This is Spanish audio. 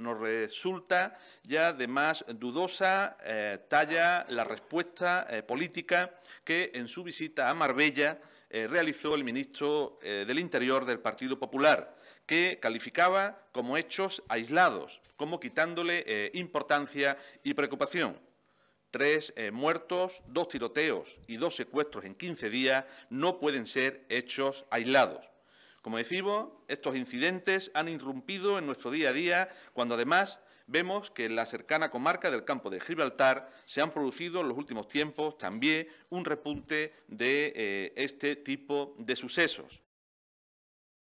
Nos resulta ya de más dudosa eh, talla la respuesta eh, política que en su visita a Marbella eh, realizó el ministro del Interior del Partido Popular, que calificaba como hechos aislados, como quitándole importancia y preocupación. Tres muertos, dos tiroteos y dos secuestros en quince días no pueden ser hechos aislados. Como decimos, estos incidentes han irrumpido en nuestro día a día cuando además vemos que en la cercana comarca del campo de Gibraltar se han producido en los últimos tiempos también un repunte de eh, este tipo de sucesos.